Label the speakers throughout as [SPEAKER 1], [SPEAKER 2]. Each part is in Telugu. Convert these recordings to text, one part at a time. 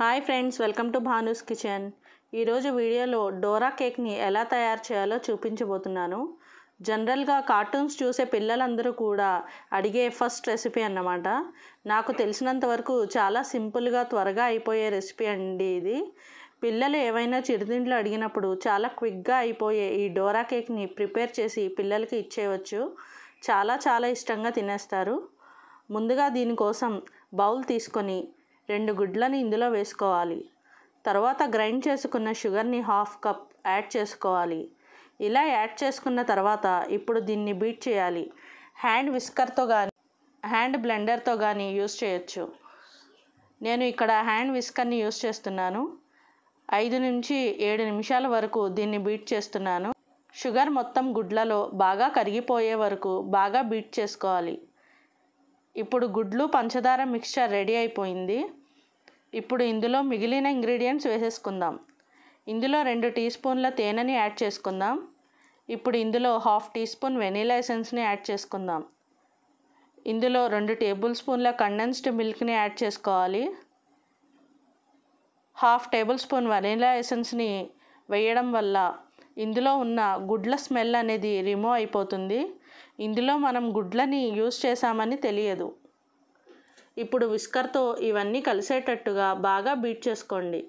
[SPEAKER 1] hi friends welcome to Bhanu's kitchen ఈరోజు వీడియోలో డోరా కేక్ని ఎలా తయారు చేయాలో చూపించబోతున్నాను జనరల్గా కార్టూన్స్ చూసే పిల్లలందరూ కూడా అడిగే ఫస్ట్ రెసిపీ అన్నమాట నాకు తెలిసినంత వరకు చాలా సింపుల్గా త్వరగా అయిపోయే రెసిపీ అండి ఇది పిల్లలు ఏవైనా చిరుతిండ్లు అడిగినప్పుడు చాలా క్విక్గా అయిపోయే ఈ డోరా కేక్ని ప్రిపేర్ చేసి పిల్లలకి ఇచ్చేయవచ్చు చాలా చాలా ఇష్టంగా తినేస్తారు ముందుగా దీనికోసం బౌల్ తీసుకొని రెండు గుడ్లను ఇందులో వేసుకోవాలి తర్వాత గ్రైండ్ చేసుకున్న షుగర్ని హాఫ్ కప్ యాడ్ చేసుకోవాలి ఇలా యాడ్ చేసుకున్న తర్వాత ఇప్పుడు దీన్ని బీట్ చేయాలి హ్యాండ్ విస్కర్తో కానీ హ్యాండ్ బ్లెండర్తో కానీ యూస్ చేయొచ్చు నేను ఇక్కడ హ్యాండ్ విస్కర్ని యూస్ చేస్తున్నాను ఐదు నుంచి ఏడు నిమిషాల వరకు దీన్ని బీట్ చేస్తున్నాను షుగర్ మొత్తం గుడ్లలో బాగా కరిగిపోయే వరకు బాగా బీట్ చేసుకోవాలి ఇప్పుడు గుడ్లు పంచదార మిక్స్చర్ రెడీ అయిపోయింది ఇప్పుడు ఇందులో మిగిలిన ఇంగ్రీడియంట్స్ వేసేసుకుందాం ఇందులో రెండు టీ స్పూన్ల తేనెని యాడ్ చేసుకుందాం ఇప్పుడు ఇందులో హాఫ్ టీ స్పూన్ వెనీలా ఎసెన్స్ని యాడ్ చేసుకుందాం ఇందులో రెండు టేబుల్ స్పూన్ల కండెన్స్డ్ మిల్క్ని యాడ్ చేసుకోవాలి హాఫ్ టేబుల్ స్పూన్ వెనీలా ఎసెన్స్ని వేయడం వల్ల ఇందులో ఉన్న గుడ్ల స్మెల్ అనేది రిమూవ్ అయిపోతుంది ఇందులో మనం గుడ్లని యూస్ చేశామని తెలియదు ఇప్పుడు విస్కర్తో ఇవన్నీ కలిసేటట్టుగా బాగా బీట్ చేసుకోండి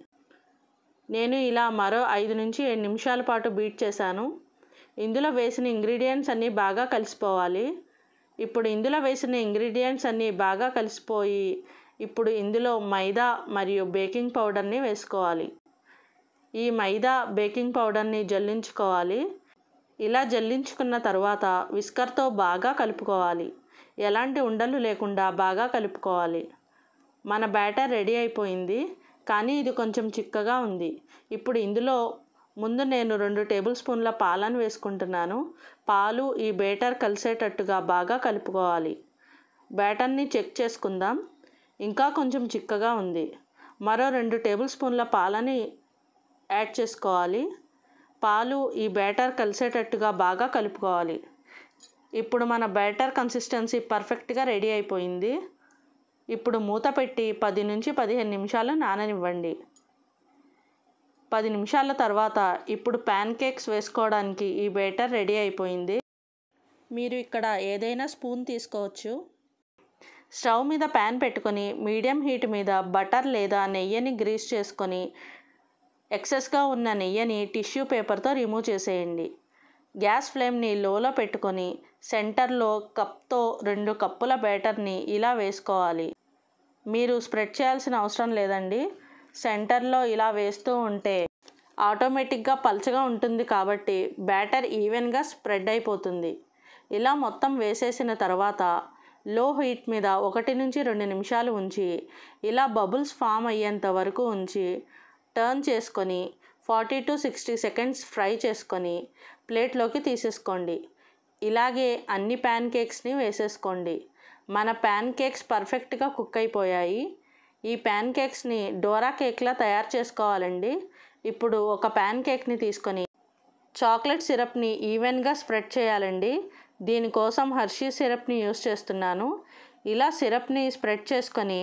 [SPEAKER 1] నేను ఇలా మరో ఐదు నుంచి ఏడు నిమిషాల పాటు బీట్ చేశాను ఇందులో వేసిన ఇంగ్రీడియంట్స్ అన్నీ బాగా కలిసిపోవాలి ఇప్పుడు ఇందులో వేసిన ఇంగ్రీడియంట్స్ అన్నీ బాగా కలిసిపోయి ఇప్పుడు ఇందులో మైదా మరియు బేకింగ్ పౌడర్ని వేసుకోవాలి ఈ మైదా బేకింగ్ పౌడర్ని జల్లించుకోవాలి ఇలా జల్లించుకున్న తర్వాత విస్కర్తో బాగా కలుపుకోవాలి ఎలాంటి ఉండలు లేకుండా బాగా కలుపుకోవాలి మన బ్యాటర్ రెడీ అయిపోయింది కానీ ఇది కొంచెం చిక్కగా ఉంది ఇప్పుడు ఇందులో ముందు నేను రెండు టేబుల్ స్పూన్ల పాలను వేసుకుంటున్నాను పాలు ఈ బ్యాటర్ కలిసేటట్టుగా బాగా కలుపుకోవాలి బ్యాటర్ని చెక్ చేసుకుందాం ఇంకా కొంచెం చిక్కగా ఉంది మరో రెండు టేబుల్ స్పూన్ల పాలని యాడ్ చేసుకోవాలి పాలు ఈ బ్యాటర్ కలిసేటట్టుగా బాగా కలుపుకోవాలి ఇప్పుడు మన బ్యాటర్ కన్సిస్టెన్సీ పర్ఫెక్ట్గా రెడీ అయిపోయింది ఇప్పుడు మూత పెట్టి పది నుంచి పదిహేను నిమిషాలు నాననివ్వండి పది నిమిషాల తర్వాత ఇప్పుడు ప్యాన్ కేక్స్ వేసుకోవడానికి ఈ బ్యాటర్ రెడీ అయిపోయింది మీరు ఇక్కడ ఏదైనా స్పూన్ తీసుకోవచ్చు స్టవ్ మీద ప్యాన్ పెట్టుకొని మీడియం హీట్ మీద బటర్ లేదా నెయ్యిని గ్రీస్ చేసుకొని ఎక్సెస్గా ఉన్న నెయ్యిని టిష్యూ పేపర్తో రిమూవ్ చేసేయండి గ్యాస్ ఫ్లేమ్ని లోలో పెట్టుకొని సెంటర్లో కప్తో రెండు కప్పుల బ్యాటర్ని ఇలా వేసుకోవాలి మీరు స్ప్రెడ్ చేయాల్సిన అవసరం లేదండి సెంటర్లో ఇలా వేస్తూ ఉంటే ఆటోమేటిక్గా పల్చగా ఉంటుంది కాబట్టి బ్యాటర్ ఈవెన్గా స్ప్రెడ్ అయిపోతుంది ఇలా మొత్తం వేసేసిన తర్వాత లో హీట్ మీద ఒకటి నుంచి రెండు నిమిషాలు ఉంచి ఇలా బబుల్స్ ఫామ్ అయ్యేంత వరకు ఉంచి టర్న్ చేసుకొని forty to sixty seconds fry చేసుకొని ప్లేట్లోకి తీసేసుకోండి ఇలాగే అన్ని ప్యాన్ కేక్స్ని వేసేసుకోండి మన ప్యాన్ కేక్స్ పర్ఫెక్ట్గా కుక్ అయిపోయాయి ఈ ప్యాన్ కేక్స్ని డోరా కేక్లా తయారు చేసుకోవాలండి ఇప్పుడు ఒక ప్యాన్ కేక్ని తీసుకొని చాక్లెట్ సిరప్ని ఈవెన్గా స్ప్రెడ్ చేయాలండి దీనికోసం హర్షీ సిరప్ని యూస్ చేస్తున్నాను ఇలా సిరప్ని స్ప్రెడ్ చేసుకొని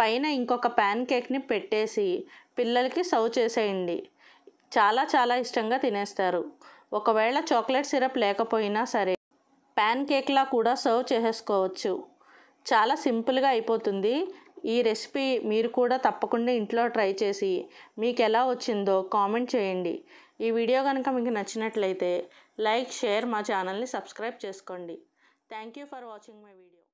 [SPEAKER 1] పైన ఇంకొక ప్యాన్ కేక్ని పెట్టేసి పిల్లలకి సర్వ్ చేసేయండి చాలా చాలా ఇష్టంగా తినేస్తారు ఒకవేళ చాక్లెట్ సిరప్ లేకపోయినా సరే ప్యాన్ కేక్లా కూడా సర్వ్ చేసుకోవచ్చు చాలా సింపుల్గా అయిపోతుంది ఈ రెసిపీ మీరు కూడా తప్పకుండా ఇంట్లో ట్రై చేసి మీకు ఎలా వచ్చిందో కామెంట్ చేయండి ఈ వీడియో కనుక మీకు నచ్చినట్లయితే లైక్ షేర్ మా ఛానల్ని సబ్స్క్రైబ్ చేసుకోండి thank you for watching my video